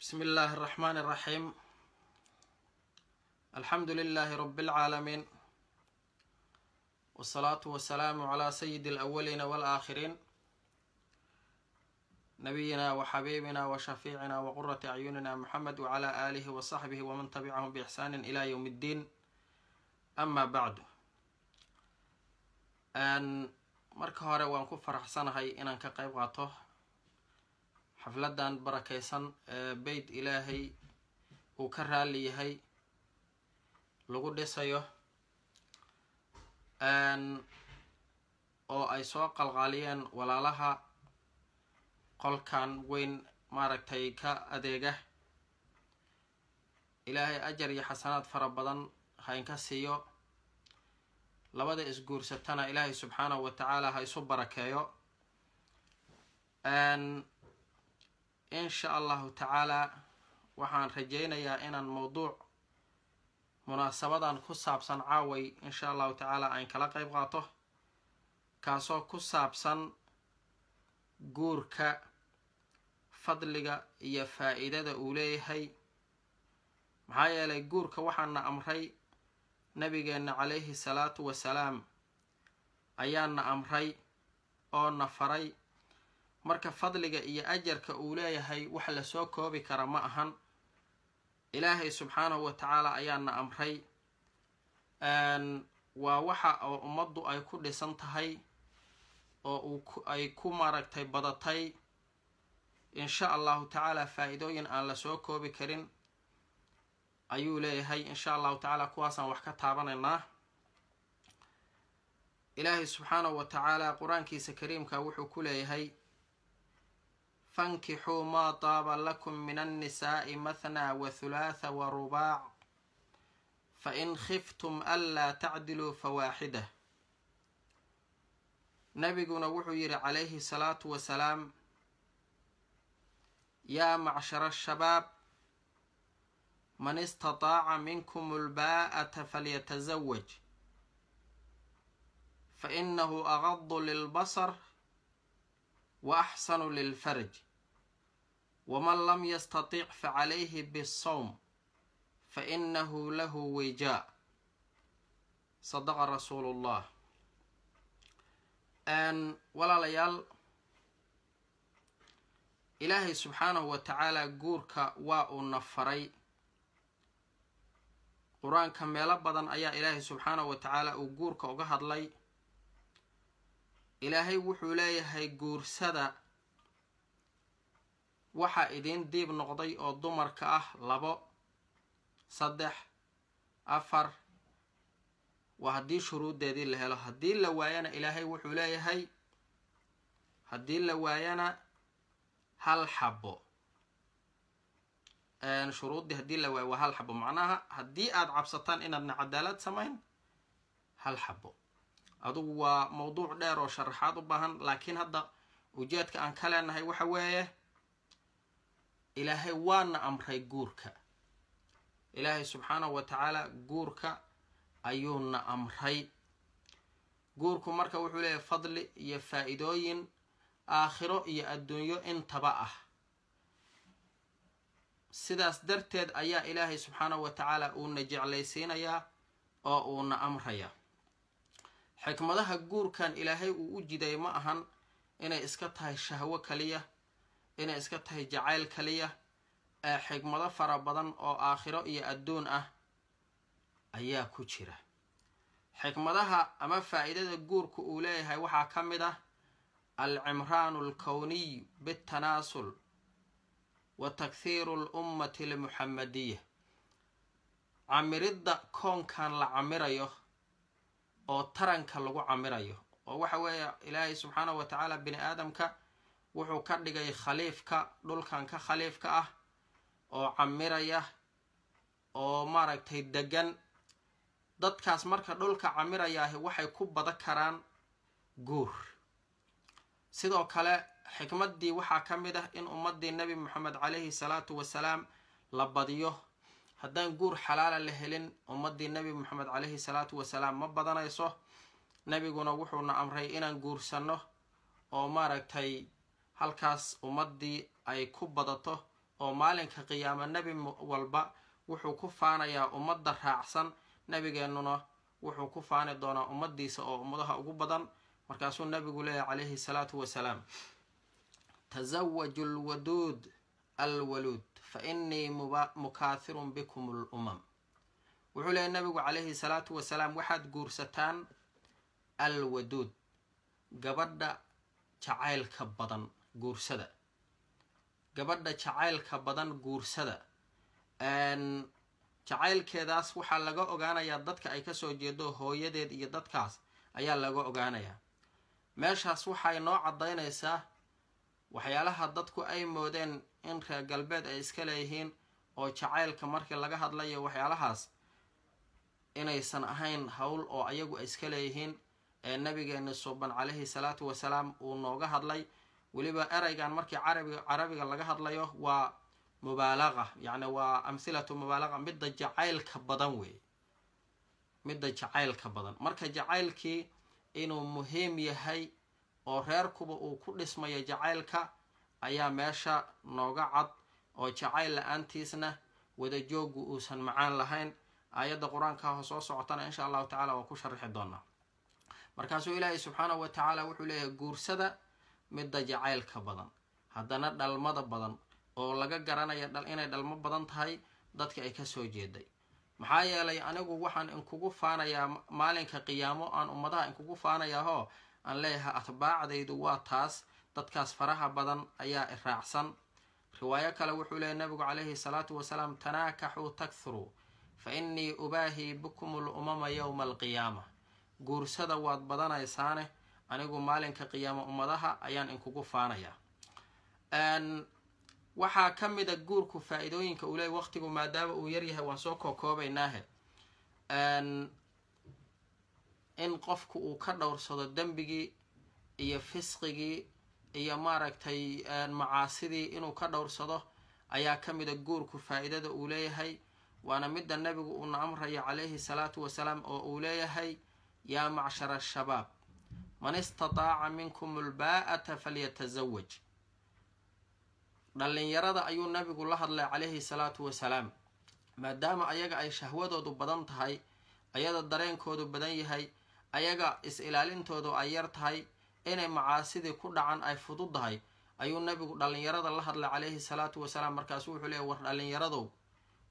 بسم الله الرحمن الرحيم الحمد لله رب العالمين والصلاة والسلام على سيد الأولين والآخرين نبينا وحبيبنا وشفيعنا وقرة أعيننا محمد وعلى آله وصحبه ومن تبعهم بإحسان إلى يوم الدين أما بعد أن marka hore waan ku faraxsanahay inaan ka qayb qaato xafladan barakeysan ee beyt ilaahay uu ka raali yahay lagu dhisayo oo ay soo qalqaaliyeen walaalaha qolkan weyn maaragtay ka adeega ilaahay ajar iyo xasanaad fara badan hainka siiyo labada isguursatana ilaahay subxaanahu wa tacaala ha isu barakeeyo insha allahu tacaalaa waxaan rajaynayaa inaan mowduuc munaasabadan ku saabsan caaway insha allahu tacaala aan kala qayb qaato kaasoo ku saabsan guurka fadliga iyo faa-iidada uu leeyahay maxaa yeelay guurka waxaana amray nabigeenna calayhi salaatu wasalaam ayaana amray oo na faray marka fadliga iyo ajarka uu leeyahay wax lasoo koobi kara ma ahan ilaahay subxaanahu wa tacaala ayaana amray waa waxa oo ummaddu ay ku dhisan tahay oo uu ay ku maaragtay badatay insha allahu tacaala faa-idooyin aan lasoo koobi karin ayuu leeyahay insha allahu tacaala kuwaasaan wax ka taabanaynaa ilaahay subxaanahu wa tacaala qur-aankiisa kariimka wuxuu ku leeyahay fankixuu maa taaba lakum min annisaa'i mahnaa wa thulaatha wa rubaac fa in khiftum anlaa tacdiluu fawaaxidah nabiguna wuxuu yidhi calayhi salaatu wasalaam yaa macshara shabaab man istataaca minkum ulbaa'ata falyatasawaj fa inahu agadu lilbasar wa axsanu lilfarj waman lam yastatic facalayhi bisawm fa inahu lahu wijaa sadaqa rasuulullah walaalayaal ilaahay subxaanahu wa tacaalaa guurka waa uu na faray qur-aanka meelo badan ayaa ilaahay subxaanahu wa tacaala uu guurka uga hadlay ilaahay wuxuu leeyahay guursada waxaa idiin diib noqday oo dumarka ah labo saddex afar waa haddii shuruuddeedii la helo haddii la waayana ilaahay wuxuu leeyahay haddii la waayana hal xabo shuruuddii haddii la waayo waa hal xabo macnaha haddii aad cabsataan inaadna cadaalad samayn hal xabo adugu waa mawduuc dheer oo sharaxaad u baahan laakiin hadda ujeedka aan ka leenahay waxa weeye ilaahay waana amray guurka ilaahay subxaanahu wa tacaala guurka ayuuna amray guurku marka wuxuu leeyahay fadli iyo faa-iidooyin aakhiro iyo adduunyo intaba ah sidaas darteed ayaa ilaahay subxaanahu watacaala uuna jeclaysiinayaa oo uuna amrayaa xikmadaha guurkan ilaahay uu u jiday ma ahan inay iska tahay shahwo kaliya inay iska tahay jacayl kaliya ee xigmado fara badan oo aakhiro iyo adduun ah ayaa ku jira xikmadaha ama faa-iidada guurka uu leeyahay waxaa ka mid ah alcimraanu alkowniy bitanaasul wa takhiiru lummati lmuxamadiya camiridda koonkan la camirayo oo taranka lagu camirayo oo waxa weeye ilaahay subxaanahu wa tacaala bini aadamka wuxuu ka dhigay khaliifka dhulkan ka khaliifka ah oo camiraya oo maaragtay degan dadkaas marka dhulka camirayaahi waxay ku bada karaan guur sidoo kale xikmaddii waxaa ka mid ah in ummaddii nebi maxamed caleyhi salaatu wasalaam la badiyo haddaan guur xalaala la helin ummaddii nebi maxamed caleyhi salaatu wasalaam ma badanayso nebiguna wuxuuna amray inaan guursanno oo maaragtay halkaas ummaddii ay ku badato oo maalinka qiyaama nebi walba wuxuu ku faanayaa ummadda raacsan nebigeennuna wuxuu ku faani doonaa ummaddiisa oo ummadaha ugu badan markaasuu nabigu leeyahy calayhi salaatu wasalaam tasawaju lwaduud alwaluud fa innii mukaahirun bikum l umam wuxuu leeyahy nabigu calayhi salaatu wasalaam waxaad guursataan alwaduud gabadha jacaylka badan guursada gabadha jacaylka badan guursada jacaylkeedaas waxaa laga ogaanayaa dadka ay kasoo jeedo hooyadeed iyo dadkaas ayaa laga ogaanayaa meeshaas waxay noo caddaynaysaa waxyaalaha dadku ay moodeen in reer galbeed ay iska leeyihiin oo jacaylka markii laga hadlayo waxyaalahaas inaysan ahayn howl oo ayagu ay iska leeyihiin ee nabigeena suuban caleyhi salaatu wasalaam uu nooga hadlay weliba ereygan markii carabiga carabiga laga hadlayo waa mubaalaqa yacni waa amhilatu mubaalaqa midda jacaylka badan weeye midda jacaylka badan marka jacaylkii inuu muhiim yahay oo reerkuba uu ku dhismayo jacaylka ayaa meesha nooga cad oo jacayl la-aantiisna wadajooggu uusan macaan lahayn aayadda qur-aanka soo socotana insha allahu tacala waa ku sharixi doonaa markaasuu ilaahay subxaanahu wa tacaala wuxuu leeyahay guursada midda jacaylka badan haddana dhalmada badan oo laga garanaya inay dhalmo badan tahay dadka ay kasoo jeeday maxaa yeelay anigu waxaan inkugu faanayaa maalinka qiyaamo aan ummadaha inkugu faanayaahoo aan leeyahay atbaacdaydu waa taas dadkaas faraha badan ayaa iraacsan riwaayo kale wuxuu leeyay nabigu calayhi salaatu wasalaam tanaakaxuu takhuru fa innii ubaahii bikumul umama yowma alqiyaama guursada waad badanaysaane eh, anigu maalinka qiyaamo ummadaha ayaan inkugu faanayaa waxaa ka mida guurku faa-iidooyinka uu leey waqtigu maadaama uu yaryahay waan soo kookoobaynaahe in qofku uu ka dhowrsado dembigii iyo fisqigii iyo maaragtay macaasidii inuu ka dhowrsado ayaa ka mid guurku faa-iidada uu leeyahay waana midda nabigu uuna amrayo calayhi salaatu wasalaam oo uu leeyahay yaa macshara shabaab man istataaca minkum ulbaa'ata falyatazawaj dhallinyarada ayuu nabigu la hadlay calayhi salaatu wasalaam maadaama ayaga ay shahwadoodu badan tahay ayada dareenkoodu badan yahay ayaga is-ilaalintoodu ay yar tahay inay macaasidii ku dhacan ay fudud tahay ayuu nabigu dhallinyarada la hadlay calayhi salaatu wasalaam markaasu wuxuu leeyay war dhallinyaradow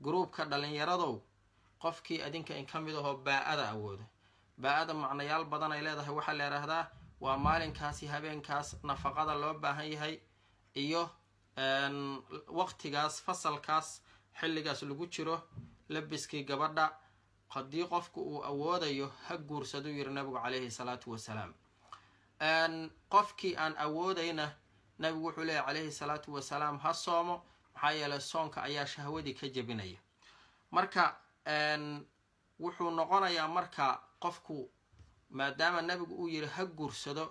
gruubka dhallinyaradow qofkii adinka in ka mid ahoo baa-ada awooda baa-ada macnayaal badan ay leedahay waxaa la idhaahdaa waa maalinkaasi habeenkaas nafaqada loo baahan yahay iyo waqtigaas fasalkaas xilligaas lagu jiro labiskii gabadha haddii qofku uu awoodayo ha guursaduu yiri nabigu caleyhi salaatu wasalaam qofkii aan awoodayna nabigu wuxuu leeyahy caleyhi salaatu wasalaam ha soomo maxaa yeelay soonka ayaa shahwadii ka jebinaya marka wuxuu noqonayaa marka qofku maadaama nabigu uu yiri ha guursado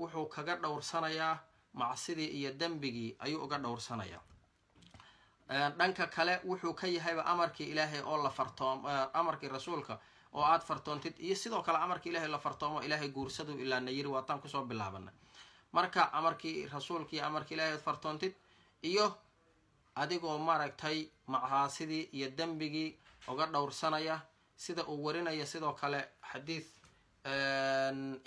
wuxuu kaga dhowrsanayaa macsidii iyo dembigii ayuu uga dhowrsanayaa dhanka kale wuxuu ka yahayba amarkii ilaahay oo la fartoom amarkii rasuulka oo aad fartoontid iyo sidoo kale amarkii ilahay la fartoomo ilaahay guursaduu ilaana yiri waataan kusoo bilaabanay marka amarkii rasuulka amarkii ilahay aad fartoontid iyo adigoo maaragtay macaasidii iyo dembigii oga dhowrsanaya sida uu warinayo sidoo kale xadiid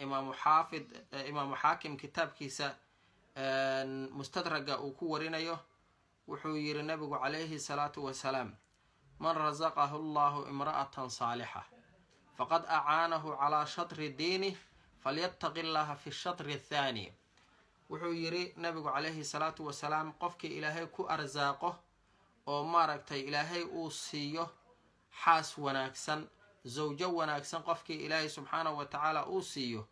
imaamu xaafid imaamu xaakim kitaabkiisa mustadraga uu ku warinayo wuxuu yiri nabigu calayhi salaatu wasalaam man rasaqahu allahu imra'atan saalixa faqad acaanahu calaa shatri diinih falyattaqi llaha fi shatri athaani wuxuu yiri nabigu calayhi salaatu wasalaam qofkii ilaahay ku arsaaqo oo maaragtay ilaahay uu siiyo xaas wanaagsan zawjo wanaagsan qofkii ilaahay subxaanahu wa tacaala uu siiyo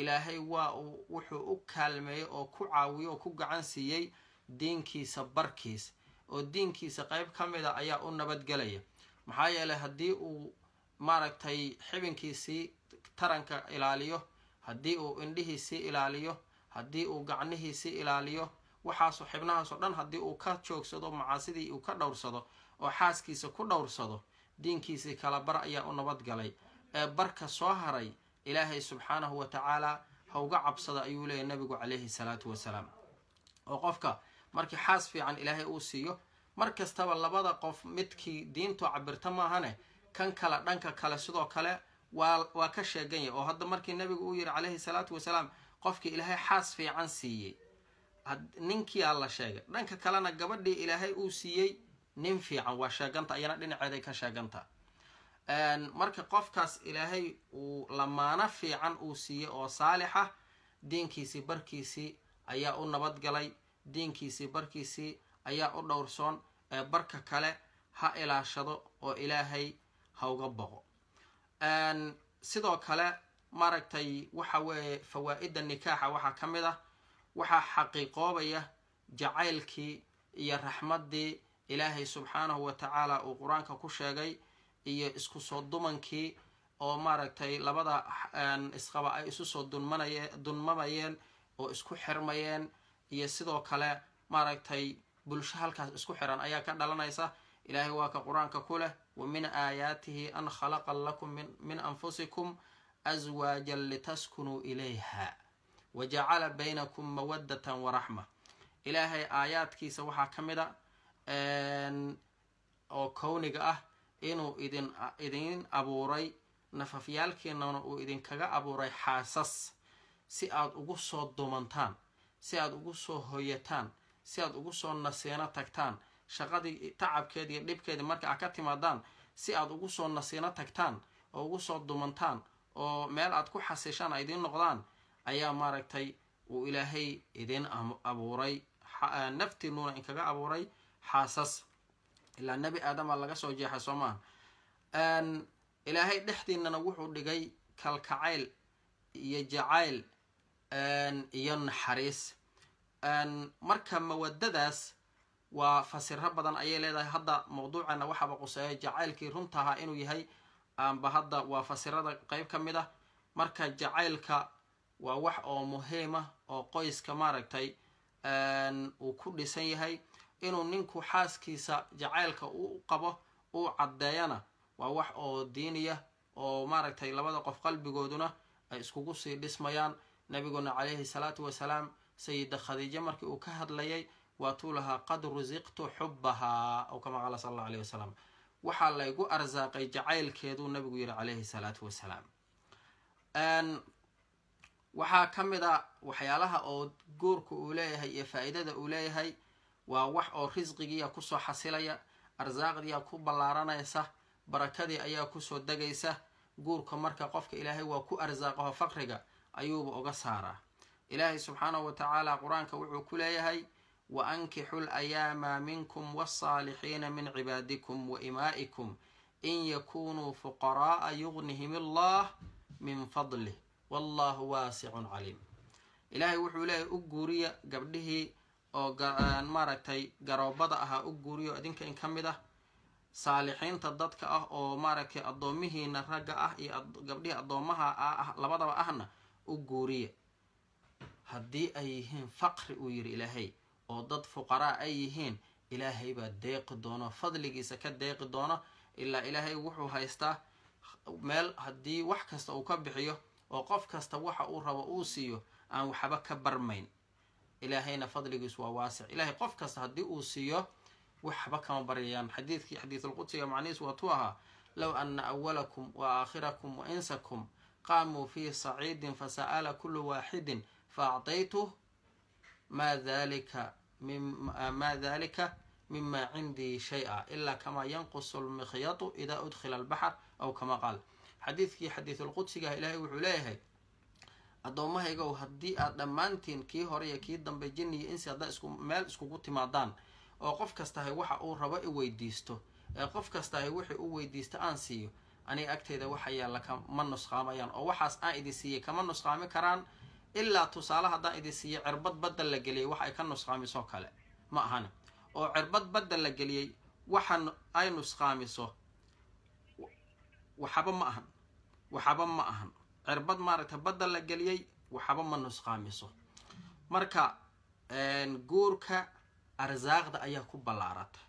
ilaahay waa uu wuxuu u kaalmeeyey oo ku caawiyo oo ku gacan siiyey diinkiisa barkiisa oo diinkiisa qeyb ka mid a ayaa u nabadgelaya maxaa yeelay haddii uu maaragtay xibinkiisii taranka ilaaliyo haddii uu indhihiisii ilaaliyo haddii uu gacnihiisii ilaaliyo waxaasu xibnahaasoo dhan haddii uu ka joogsado macaasidii uu ka dhowrsado oo xaaskiisa ku dhowrsado diinkiisii kala bar ayaa u nabad galay ee barka soo haray ilaahay subxaanahu wa tacaalaa ha uga cabsada ayuu leeyay nabigu calayhi salaatu wasalaam oo qofka markii xaas fiican ilaahay uu siiyo mar kastaba labada qof midkii diintu cabirta maahane kan kale dhanka kale sidoo kale waa waa ka sheegan yahy oo hadda markii nabigu uu yihi calayhi salaatu wasalaam qofkii ilaahay xaas fiican siiyey ninkiyaa la sheegay dhanka kalena gabadhii ilaahay uu siiyey nin fiican waa sheeganta ayana dhinaceeday ka sheeganta marka qofkaas ilaahay uu lamaano fiican uu siiyey oo saalixa diinkiisii barkiisii ayaa u nabadgalay diinkiisii barkiisii ayaa u dhowrsoon ee barka kale ha ilaashado oo ilaahay ha uga boqo sidoo kale maaragtay waxa weeye fawaa-idda nikaaxa waxaa ka mid ah waxaa xaqiiqoobaya jacaylkii iyo raxmaddii ilaahay subxaanahu wa uu qur-aanka ku sheegay iyo isku soo dumankii oo maaragtay labada isqaba ay isu soo dunmanaye dunmamayeen oo isku xirmayeen iyo sidoo kale maaragtay bulsho halkaas isku xiran ayaa ka dhalanaysa ilaahay waa ka qur-aanka ku leh wa min aayaatihi an khalaqa lakum min anfusikum aswaajan litaskunuu ilayha wa jacala baynakum mawaddatan wa raxma ilaahay aayaadkiisa waxaa ka mid a oo kowniga ah inuu idin idin abuuray nafafyaalkeennana uu idinkaga abuuray xaasas si aad ugu soo dumantaan si aad ugu soo hoyataan si aad ugu soo nasiino tagtaan shaqadii tacabkeeda iyo dhibkeedii marka aad ka timaadaan si aad ugu soo nasiino tagtaan oo ugu soo dumantaan oo meel aad ku xasishaan a noqdaan ayaa maaragtay uu ilaahay idin abuuray naftiinuuna inkaga abuuray xaasas ilaa nebi aadama laga soo jeexa soo maaha ilaahay dhexdiinana wuxuu dhigay kalkacayl iyo jacayl iyo naxariis marka mawadadaas waa fasiro badan ayay leedahay hadda mawduucana waxaaba quseeya jacaylkii runta ahaa inuu yahay amba hadda waa fasirada qeyb ka mid ah marka jacaylka waa wax oo muhiima ah oo qoyska maaragtay uu ku dhisan yahay inuu ninku xaaskiisa jacaylka u qabo uu caddeeyana waa wax oo diiniya oo maaragtay labada qof qalbigooduna ay iskugu sii dhismayaan nabiguna calayhi salaatu wasalaam sayida khadiijo markii uu ka hadlayay waatuu lahaa qad rusiqtu xubbahaa ou kama qaala sal alla alayhi wasalaam waxaa laygu arsaaqay jacaylkeeduu nabigu yihi calayhi salaatu wasalaam waxaa ka mid a ah waxyaalaha oo guurka uu leeyahay iyo faa-iidada uu leeyahay waa wax oo risqigiiya kusoo xasilaya arsaaqdii arsaaqdiiyaa ku ballaaranaysa barakadii ayaa kusoo degaysa guurka marka qofka ilaahay waa ku arsaaqaho faqriga ayuuba uga saaraa ilaahay subxaanahu watacaala qur-aanka wuxuu ku leeyahay wa ankixu layaama minkum walsaalixiina min cibaadikum wa imaa'ikum in yakunuu fuqaraaa yugnihim illah min fadlih wallahu waasicun caliim ilaahay wuxuu leeyahay u guuriya gabdhihii oo maaragtay garoobada ahaa u guuriyo idinka in ka mid ah saalixiinta dadka ah oo maaragtay addoomihiina ragga ah iyo gabdhihii addoomaha ah labadaba ahna u guuriya haddii ay yihiin faqri uu yidhi ilaahay oo dad fuqaraa ay yihiin ilaahay baa deeqi doono fadligiisa ka deeqi doono ilaa ilaahay wuxuu haystaa meel haddii wax kasta uu ka bixiyo oo qof kasta waxa uu rabo uu siiyo aan waxba ka barmayn ilaahayna fadligiis waa waasic ilaahay qof kasta haddii uu siiyo waxba kama baryayaan xadiidkii xadiisulqudsiga macnihiis waatuu ahaa low ana awalakum wa aakhirakum wa insakum qaamuu fii saciidin fasa'ala kullu waaxidin faacdaytuh maa dalika maa dalika mima cindii shay-a ilaa kamaa yanqusu lmikhyatu idaa udkhila albaxar aw kama qaal xadiidkii xadiisulqudsigaah ilaahay wuxuu leeyahay addoomahaygow haddii aad dhammaantiin kii hore iyo kii dambe jin iyo insi haddaa isku meel iskugu timaadaan oo qof kastahay waxa uu rabo i weydiisto ee qof kastahay wixii u weydiista aan siiyo aniga agteeda waxayaalla kama nusqaamayaan oo waxaas aan idin siiyey kama nusqaami karaan ilaa tusaale haddaan idin siiyo cirbad badda la geliyay wax ay ka nusqaamiso kale ma ahani oo cirbad badda la geliyey waxa ay nusqaamiso waxaba ma ahan waxaba ma ahan cirbad maaragta badda la geliyey waxba ma nusqaamiso marka guurka arsaaqda ayaa ku ballaarata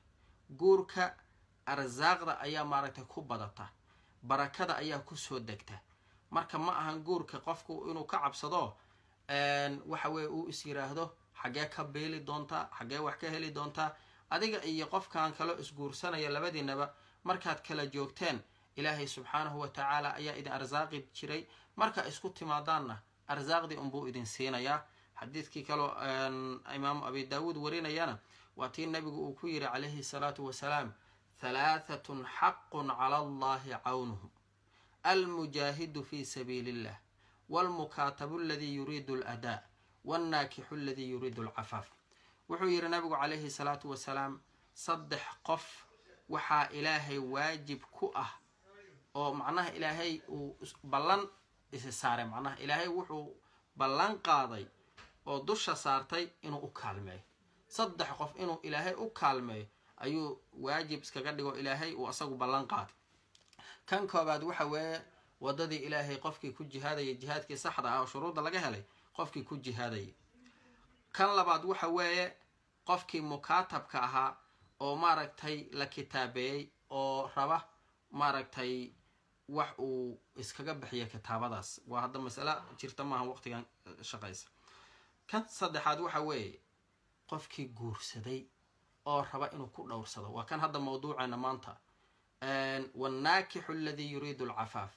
guurka arsaaqda ayaa maaragta ku badata barakada ayaa kusoo degta marka ma ahan guurka qofku inuu ka cabsado waxa weeye uu is yiraahdo xaggee ka biili doontaa xagee wax ka heli doontaa adiga iyo qofkan kaloo isguursanaya labadiinaba markaad kala joogteen ilaahay subxaanahu watacaala ayaa idin arsaaqi jiray marka isku timaadaanna arsaaqdii unbuu idin siinayaa xadiidkii kaloo imaamu abi daawuud warinayana waa tii nabigu uu ku yiri calayhi salaatu wasalaam thalaathatun xaqun cala allahi cawnuhum almujaahidu fii sabiili illah walmukaatabu aladii yuriidu aladaa walnaakixu aladii yuriidu alcafaaf wuxuu yiri nabigu calayhi salaatu wasalaam saddex qof waxaa ilaahay waajib ku ah oo macnaha ilaahay uu ballan isi saaray macnaha ilaahay wuxuu ballan qaaday oo dusha saartay inuu u kaalmeeyo saddex qof inuu ilaahay u kaalmeeyo ayuu waajib iskaga dhigo ilaahay uu asagu ballan qaaday kan koobaad waxa weeye waddadii ilaahay qofkii ku jihaadayay jihaadkii saxda ah oo shuruudda laga helay qofkii ku jihaadayay kan labaad waxa weeye qofkii mukaatabka ahaa oo maaragtay la kitaabeeyey oo raba maaragtay wax uu iskaga bixiya kitaabadaas waa hadda masala jirta maaha waqtigan eh, shaqaysa kan saddexaad waxa weeye qofkii guursaday oo raba inuu ku dhowrsado waa kan hadda mawduuceena maanta wannaakixu aladii yuriidu alcafaaf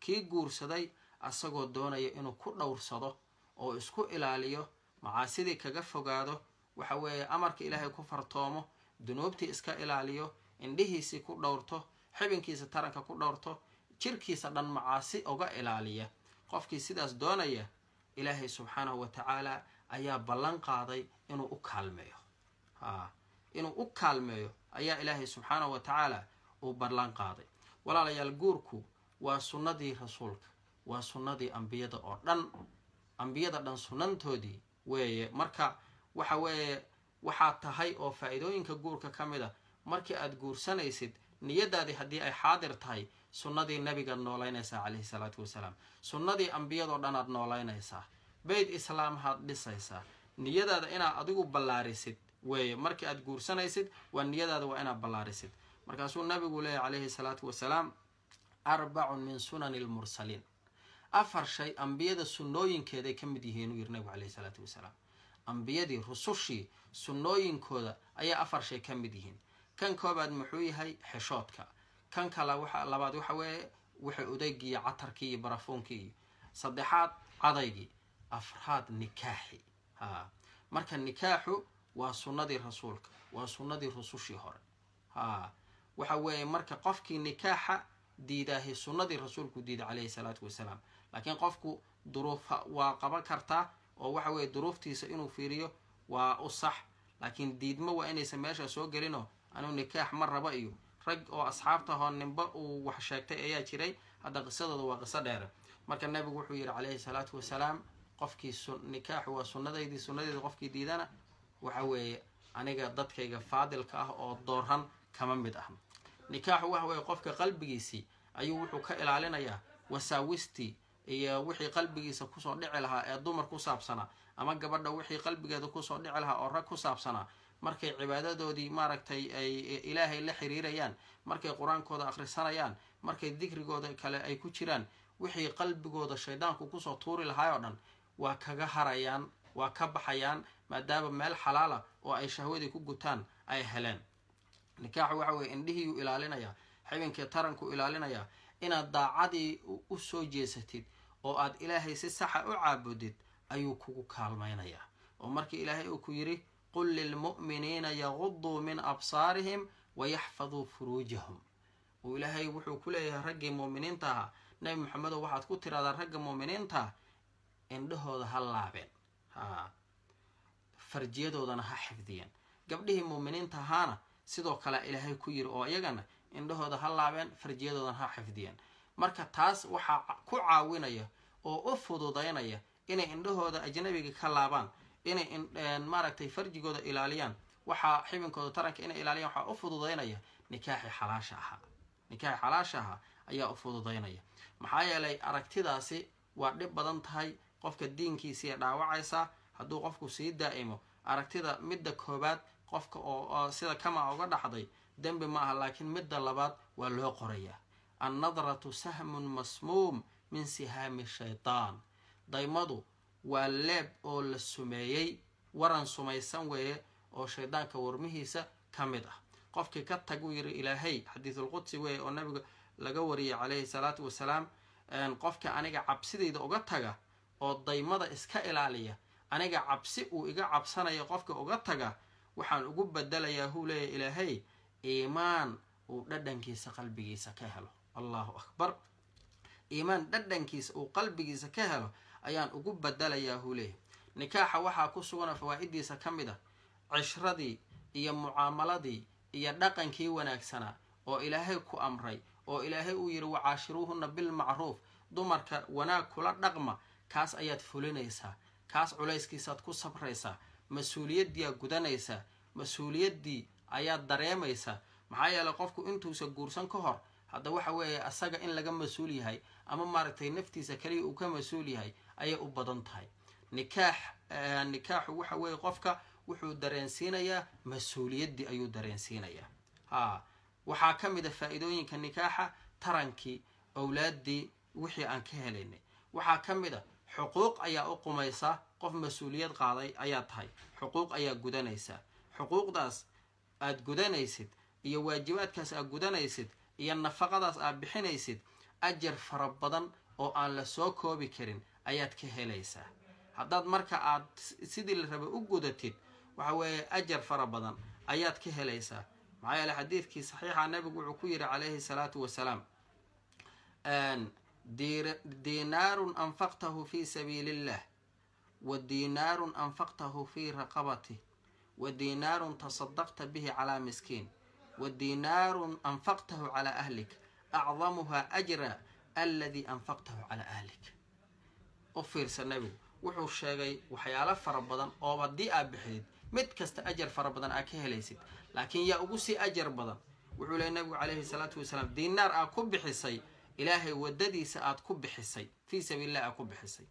kii guursaday asagoo doonaya inuu ku dhowrsado oo isku ilaaliyo macaasidii kaga fogaado waxa weeye amarka ilaahay ku fartoomo dunuubtii iska ilaaliyo indhihiisii ku dhowrto xibinkiisa taranka ku dhowrto jirkiisa dhan macaasi uga ilaaliya qofkii sidaas doonaya ilaahay subxaanahu wa tacaala ayaa ballan qaaday inuu u kaalmeeyo a inuu u kaalmeeyo ayaa ilaahay subxaanahu wa tacaala uu ballan qaaday walaalayaal guurku waa sunnadii rasuulka waa sunnadii ambiyada oo dhan ambiyada dhan sunantoodii weeye marka waxa weeye waxaa tahay oo faa-iidooyinka guurka ka mid a ah. markii aada guursanaysid niyadaadii haddii ay xaadir tahay sunnadii nabigaad noolaynaysaa caleyhi salaatu wasalaam sunnadii ambiyadoo dhan aad noolaynaysaa beyd islaam haad dhisaysaa niyadaada inaad adigu ballaarisid weeye markii aad guursanaysid waa niyadaada waa inaad ballaarisid markaasuu nabigu leeyahy calayhi salaatu wasalaam arbacun min sunani lmursaliin afar shay ambiyada sunnooyinkeeday ka mid yihiin uu yiri nabigu caleyhi salaatu wasalaam ambiyadii rusushii sunnooyinkooda ayaa afar shay ka mid yihiin kan koobaad muxuu yahay xeshoodka kan kale waxa labaad waxa weeye wixii odaygii catarkii iyo barafuunkii iyo saddexaad cadaygii afraad nikaaxi ha marka nikaaxu waa sunnadii rasuulka waa sunnadii rusushii hore ha waxa weeye marka qofkii nikaaxa diidaahi sunnadii rasuulku diida caleyhi salaatu wasalaam laakiin qofku duruufa waa qaban kartaa oo waxa weeye duruuftiisa inuu fiiriyo waa u sax laakiin diidmo waa inaysan meesha soo gelinoo anuu nikaax ma raba iyo rag oo asxaabta hoo nimbe uu wax sheegtay ayaa jiray hadda qisadooda waa qiso dheere marka nebigu wuxuu yidhi calayhi salaatu wasalaam qofkii nikaaxu waa sunnadaydii sunnadeeda qofkii diidana waxa weeye aniga dadkayga faadilka ah oo dooran kama mid ah nikaaxu waxa weeye qofka qalbigiisii ayuu wuxuu ka ilaalinayaa wasaawistii iyo wixii qalbigiisa kusoo dhici lahaa ee dumar ku saabsanaa ama gabadha wixii qalbigeeda kusoo dhici lahaa oo rag ku saabsanaa markay cibaadadoodii maaragtay ay ilaahay la xiriirayaan markay qur-aankooda akhrisanayaan markay dikrigooda kale ay ku jiraan wixii qalbigooda shaydaanku kusoo tuuri lahaay oo dhan waa kaga harayaan waa ka baxayaan maadaama meel xalaala ah oo ay shahwadii ku gutaan ay heleen nikaaxu waxa weye indhihiiyuu ilaalinayaa xibinkii taranku ilaalinayaa inaad daacadii u soo jeesatid oo aad ilaahay si saxa u caabudid ayuu kugu kaalmaynayaa oo markii ilaahay uu ku yiri qul lilmu'miniina yaquduu min absaarihim wayaxfaduu furuujahum uu ilaahay wuxuu ku leeyahay raggii muminiinta ahaa nabi maxamedow waxaad ku tiradaa ragga muuminiinta indhahooda ha laabeen ha farjiyadoodana ha xifdiyeen gabdhihii muminiinta ahaana sidoo kale ilaahay ku yiri oo iyagana indhahooda ha laabeen farjiyadoodana ha xifdiyeen marka taas waxaa ku caawinaya oo u fududaynaya inay indhahooda ajnabiga ka laabaan inay maaragtay farjigooda ilaaliyaan waxaa xibinkooda taranka inay ilaaliyaan waxaa u fududaynaya nikaaxi xalaasha ahaa nikaaxi xalaasha ahaa ayaa u fududaynaya maxaa yeelay aragtidaasi waa dhib badan tahay qofka diinkiisiiya dhaawacaysaa hadduu qofku sii daa-imo aragtida midda koobaad qofka oo sida kamaa uga dhaxday dembi ma aha laakiin midda labaad waa loo qorayaa annadratu sahmun masmuum min sihaami shaytaan daymadu waa leeb oo la sumeeyey waran sumaysan weeye oo shaydaanka warmihiisa ka mid ah qofkii ka tag uu yiri ilaahay xadiisulqudsi weeye oo nabiga laga wariyay calayhi salaatu wasalaam qofka aniga cabsidayda uga taga oo daymada iska ilaaliya aniga cabsi uu iga cabsanaya qofka uga taga waxaan ugu bedelayaa huu leeya ilaahay iimaan uu dhadhankiisa qalbigiisa ka helo allahu akbar iimaan dhadhankiisa uu qalbigiisa ka helo ayaan ugu badalayaa huuleh nikaaxa waxaa ku sugana fawaaiddiisa ka mid a ah cishradii iyo mucaamaladii iyo dhaqankii wanaagsanaa oo ilaahay ku amray oo ilaahay uu yidhi wacaashiruuhunna bilmacruuf dumarka wanaag kula dhaqma kaas ayaad fulinaysaa kaas culayskiisaad ku sabraysaa mas uuliyaddiiaad gudanaysaa mas-uuliyaddii ayaad dareemaysaa maxaa yeeley qofku intuusa guursan ka hor hadda waxa weeye asaga in laga mas-uul yahay ama maaragtay naftiisa kaliya uu ka mas-uul yahay ayay u badan tahay nikaax eh, nikaaxu waxa weeye qofka wuxuu dareensiinayaa mas-uuliyaddii ayuu dareensiinayaa ha waxaa ka mid a faa-iidooyinka nikaaxa tarankii owlaaddii wixii aan ka helaynay waxaa ka mid a xuquuq ayaa u qumaysa qof mas-uuliyad qaaday ayaa tahay xuquuq ayaa gudanaysaa xuquuqdaas aad gudanaysid iyo waajibaadkaas aad gudanaysid iyo nafaqadaas aad bixinaysid ajar fara badan oo aan la soo koobi karin ayaad ka helaysaa haddaad marka aad sidii la raba u gudatid waxa weeye ajar fara badan ayaad ka helaysaa maxaa yeele xadiidkii saxiixa nabigu wuxuu ku yidhi calayhi salaatu wasalaam diinaarun anfaqtahu fi sabiili illah wa diinaarun anfaqtahu fii raqabati wa diinaarun tasadaqta bihi calaa miskiin wa diinaarun anfaqtahu calaa ahlik acdamuha ajra aladii anfaqtahu calaa ahlik u fiirsa nebigu wuxuu sheegay waxyaalo fara badan oo haddii aad bixidid mid kasta ajar fara badan aad ka helaysid laakiin yaa ugu sii ajar badan wuxuu leey nabigu calayhi salaatu wasalaam diinaar aad ku bixisay ilaahay waddadiisa aad ku bixisay fii sabiililahi aad ku bixisay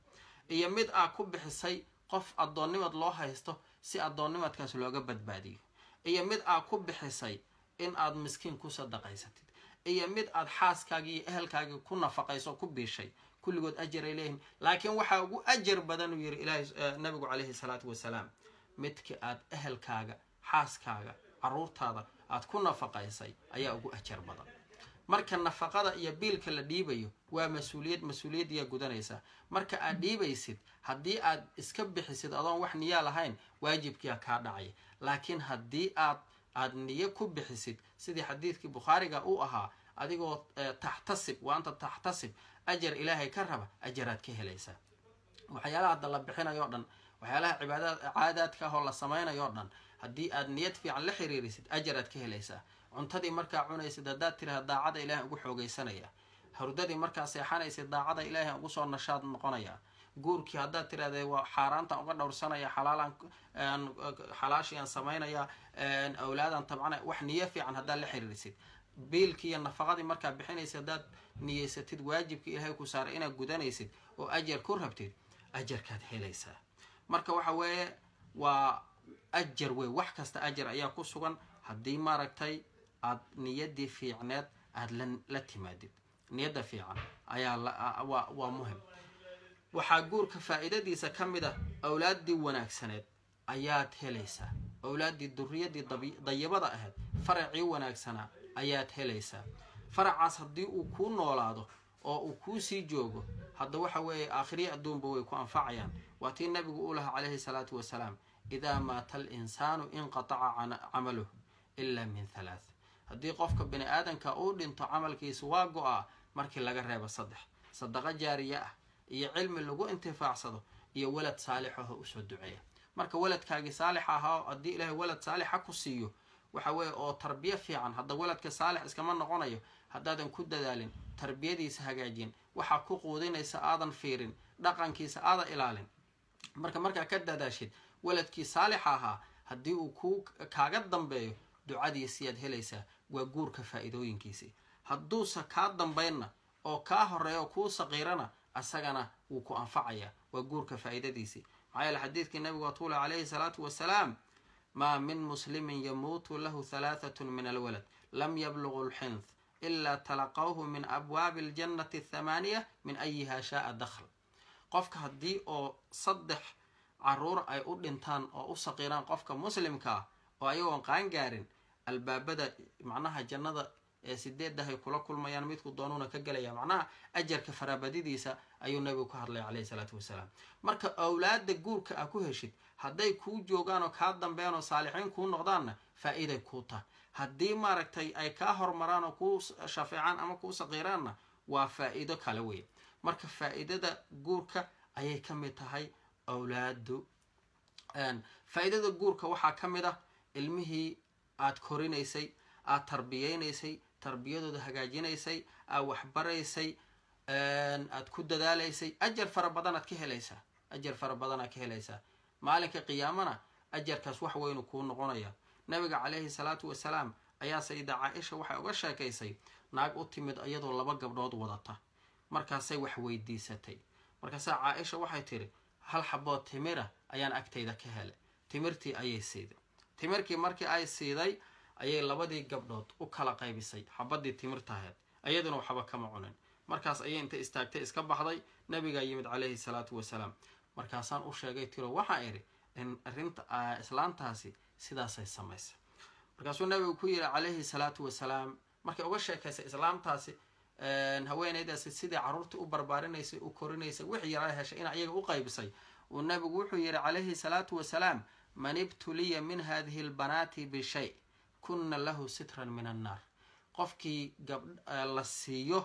iyo mid aad ku bixisay qof addoonnimad loo haysto si addoonnimadkaas looga badbaadiyo iyo mid aad ku bixisay in aad miskiin ku sadaqaysatid iyo mid aad xaaskaagii iyo ehelkaagii ku nafaqayso ku biishay kulligood ajaray leeyihin laakiin waxaa ugu ajar badan uu yidhi ilaah eh, nabigu caleyhi salaatu wasalaam midka aad ehelkaaga xaaskaaga caruurtaada aad ku nafaqaysay ayaa ugu ajar badan marka nafaqada iyo biilka la dhiibayo waa mas-uuliyad mas-uuliyaddiyaa gudanaysaa marka aad dhiibaysid haddii aad iska bixisid adoon wax niyaa lahayn waajibkiia kaa dhacay laakiin haddii aad aad niyo ku bixisid sidii xadiidkii bukhaariga u ahaa adigoo eh, taxtasib waanta taxtasib ajar ilaahay ka raba ajaraad ka helaysaa waxyaalaha hadda bixinayoo dhan waxyaalaha cibaadad caadaadkaahoo la samaynayoo dhan haddii aad niyad fiican la xiriirisid ajaraad ka helaysaa cuntadii markaa cunaysid haddaad tiraha daacada ilaahay ugu xoogaysanaya hurdadii markaa seexanaysid daacada ilaahay ugu soo nashaad noqonaya guurkii haddaad tirahdee waa xaaraantan uga dhowrsanaya xalaalxalaashiaan samaynayaa awlaadan tabcana wax niyo fiican haddaad la xiriirisid biilkii iyo nafaqadii markaa bixinaysa haddaad niyeysatid waajibkii ilaahay ku saaray inaad gudanaysid oo ajar ku rabtid ajarkaad helaysaa marka waxa weeye waa ajar wey wax kasta ajar ayaa ku sugan haddii maaragtay aad niyadii fiicneed aada la la timaadid niyadda fiican ayaa waa muhim waxaa guurka faa-iidadiisa ka mid ah awlaaddii wanaagsaneed ayaad helaysaa awlaaddii duriyadii dayibada ahayd faracii wanaagsanaa ayaad helaysaa faracaas haddii uu kuu noolaado oo uu kuusii joogo hadda waxa weeye aakhiriyi adduunba way ku anfacayaan waa tii nabigu uu lahaa calayhi salaatu wasalaam idaa maata al insaanu inqataca camaluh ilaa min halaath haddii qofka bini aadanka uu dhinto camalkiisa waa go aa markii laga reebo saddex sadaqo jaariye ah iyo cilmi lagu intifaacsado iyo walad saalix aho usoo duceeya marka waladkaagii saalix ahaa haddii ilaahay walad saalixa ah ku siiyo waxa weeye oo tarbiyo fiican hadda weladka saalix iskama noqonayo haddaadan ku dadaalin tarbiyadiisa hagaajin waxaa ku quudinaysa aadan fiirin dhaqankiisa aada ilaalin marka markaa ka dadaashid weladkii saalixa ahaa haddii uu kuu kaaga dambeeyo ducadiisi yaad helaysaa waa guurka faa-iidooyinkiisii hadduuse kaa dambeynna oo kaa horeeya oo kuu saqiirana asagana wuu ku anfacayaa waa guurka faa-iidadiisii maxaa yeele xadiidkii nabigu waa tuula caleyhi salaatu wasalaam maa min muslimin yamuutu lahu halaahatun min alwalad lam yablugu lxinth ilaa talaqawhu min abwaabi aljannati thamaaniya min ayihaa shaaa dakhl qofka haddii oo saddex caruur ay u dhintaan oo u saqiraan qofka muslimkaa oo ayagoon qaan gaarin albaabada macnaha jannada ee ay kula kulmayaan midku doonuna ka gelaya macnaha ajarka farabadidiisa ayuu nabigu ka hadlay caleyhi salaatu wasalaam marka awlaada guurka a ku heshid hadday kuu joogaan oo kaa dambeen oo saalixiin kuu noqdaanna faa-iiday kuu tah haddii maaragtay ay kaa hormaraan oo kuu shafeecaan ama kuu saqiiraanna waa faa-iido kale wey marka faa-iidada guurka ayay ka mid tahay awlaadu faa-iidada guurka waxaa ka mid ah ilmihii aad korinaysay aad tarbiyeynaysay tarbiyadooda hagaajinaysay aad waxbaraysay aada ku dadaalaysay ajar fara badanaad ka helaysaa ajar fara badanaad ka helaysaa maalinka qiyaamana ajarkaas wax weynu kuu noqonaya nabiga calayhi salaatu wasalaam ayaa sayida caaisha waxay uga sheekaysay naag u timid iyadoo laba gabdhood wadata markaasay wax weydiisatay markaase caa-isha waxay tiri hal xaboo timira ayaan agtayda ka helay timirtii ayay siiday timirkii markii ay siiday ayay labadii gabdhood u kala qaybisay xabadii timirtaheed iyaduna waxba kama cunin markaas ayay inta istaagtay iska baxday nabigaa yimid calayhi salaatu wasalaam markaasaan u sheegay tiro waxaa idhi in arinta islaantaasi sidaasay samaysay markaasuu nabigu ku yiri calayhi salaatu wasalaam markay uga sheekaysay islaamtaasi haweeneydaasi sidii caruurtii u barbaarinaysay u korinaysay wix yaraa heshay inaa iyaga u qaybisay uu nabigu wuxuu yiri calayhi salaatu wasalaam man ibtuliya min haadihi lbanaati bishay kunna lahu sitran min annaar qofkii eh, la siiyo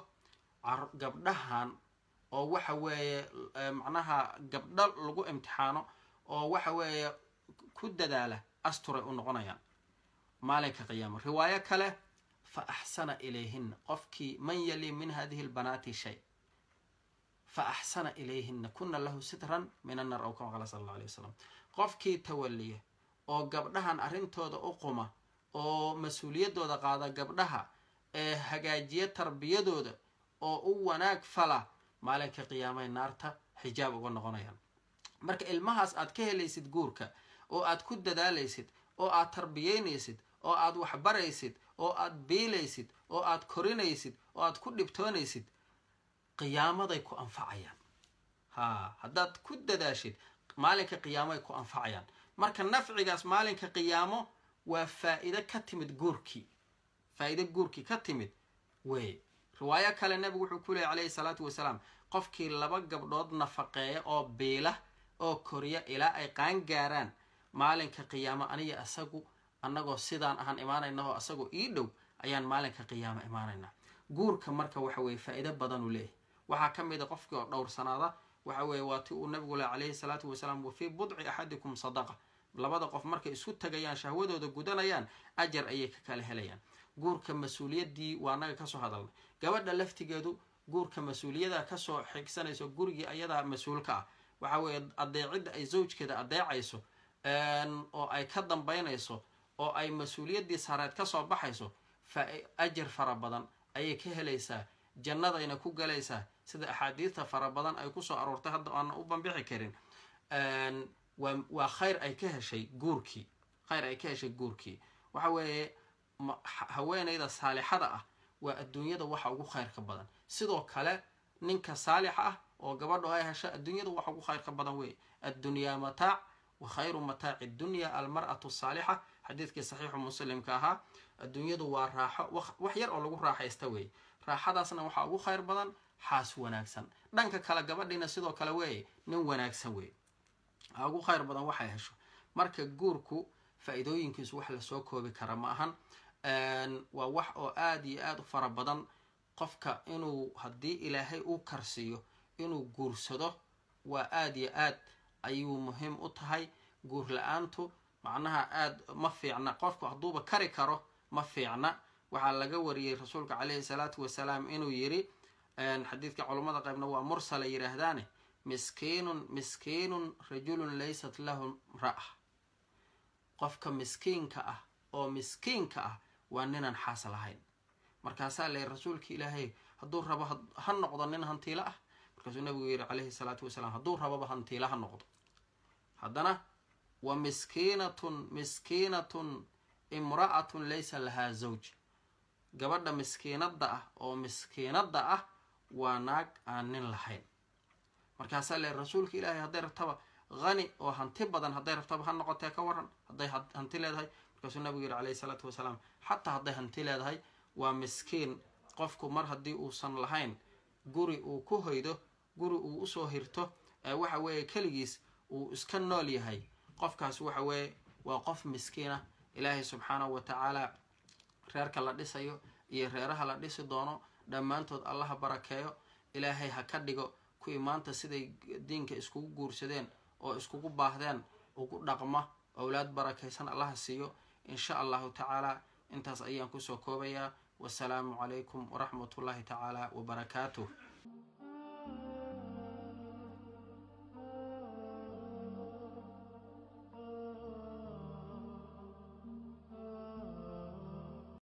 gabdhahan oo waxa weeye eh, macnaha gabdho lagu imtixaano oo waxa weeye ku dadaala asturay u noqonayaan maalinka qiyaamo riwaayo kale fa axsana ilayhinna qofkii man yali min hadihi lbanaati shay fa axsana ilayhinna kunna lahu sitran min annaar ou kama qala sala alla alay wasalam qofkii tawaliya oo gabdhahan arrintooda u quma oo mas-uuliyadooda qaada gabdhaha ee hagaajiya tarbiyadooda oo u wanaag fala maalinka qiyaamay naarta xijaab uga noqonayaan marka ilmahaas aad ka helaysid guurka oo aad ku dadaalaysid oo aad tarbiyeynaysid oo aad waxbaraysid oo aad biilaysid oo aad korinaysid oo aad ku dhibtoonaysid qiyaamaday ku anfacayaan ha haddaad ku dadaashid maalinka qiyaamay ku anfacayaan marka nafcigaas maalinka qiyaamo waa faa'iido ka timid guurkii faa'iido guurkii ka timid weeye riwaayo kale nebigu wuxuu ku leeyay calayhi salaatu wasalaam qofkii laba gabdhood nafaqeeya oo biila oo koriya ilaa ay qaan gaaraan maalinka qiyaamo aniga isagu annagoo sidaan ahaan imaanaynahoo isagoo ii dhow ayaan maalinka qiyaamo imaanaynaa guurka marka waxa weeye faa'iido badan uu leeyahy waxaa ka mid a ah qofkii oo dhowr sanaada waxa weeye waa ti uu nebigu leh calayhi salaatu wasalaam wa fii budci axadikum sadaqa labada qof markay isku tagayaan shahwadooda gudanayaan ajar ayay ka kala helayaan guurka mas-uuliyaddii waa annaga kasoo hadalnay gabadha laftigeedu guurka mas uuliyadaa kasoo xigsanayso gurigii ayadaa mas-uul ka ah waxa weeye adeecida ay zawjkeeda adeecayso oo ay ka dambaynayso oo ay mas-uuliyaddii sareed kasoo baxayso fa ajar fara badan ayay ka helaysaa jannadayna ku galaysaa sida axaadiista fara badan ay kusoo aroortay hadda aanan u bambixi karin waa khayr ay ka heshay guurkii khayr ay ka heshay guurkii waxa weeye haweenayda saalixada ah waa adduunyada waxa ugu khayrka badan sidoo kale ninka saalix ah oo gabadho ay hesha adduunyadu waxa ugu khayr ka badan weeye addunyaa mataac wa khayru mataaci dunya almar'atu saalixa xadiidkii saxiixu muslimka ahaa adduunyadu waa raaxo wax yar oo lagu raaxaysta weeye raaxadaasna waxaa ugu khayr badan xaas wanaagsan dhanka kale gabadhiina sidoo kale weeye nin wanaagsan weeye ugu khayr badan waxay hesho marka guurku faa-iidooyinkiisu wax lasoo koobi kara ma ahan waa wax oo aada iyo aada u fara badan qofka inuu haddii ilaahay uu karsiiyo inuu guursado waa aada iyo aad ayuu muhiim u tahay guur la-aantu macnaha aad ma fiicna qofku hadduuba kari karo ma fiicna waxaa laga wariyey rasuulka caleyhi salaatu wasalaam inuu yiri xadiidka culummada qaybna waa mursala yidhaahdaane miskiinun miskiinun rajulun laysat lahu ra-a qofka miskiinka ah oo miskiinka ah waa ninaan xaas lahayn markaasaa leey rasuulka ilaahay hadduu rabo ha noqdo nin hantiilo ah markaasuu nabigu yidhi calayhi salaatu wasalaam hadduu raboba hantiilo ha noqdo haddana wa miskiinatun miskiinatun imra'atun laysa lahaa zawj gabadha miskiinadda ah oo miskiinadda ah waa naag aan nin lahayn markaasaa le rasuulka ilaahay hadday rabtaba hani oo hanti badan hadday rabtaba ha noqotee ka waran hadday hanti leedahay markaasuu nabigu yihi calayhi salaatu wasalaam xataa hadday hanti leedahay waa miskiin qofku mar haddii uusan lahayn guri uu ku hoydo guri uu usoo hirto waxa weeye keligiis uu iska nool yahay qofkaas waxa weeye waa qof miskiina ilaahay subxaanahu wa reerka la dhisayo iyo reeraha la dhisi doono dhammaantood allaha barakeeyo ilaahay ha ka dhigo kuwii maanta siday diinka iskugu guursadeen oo iskugu baahdeen ugu dhaqma owlaad barakaysan allaha siiyo insha allahu tacaala intaas ayaan kusoo koobayaa wasalaamu calaykum waraxmatullaahi tacaala wabarakaatuh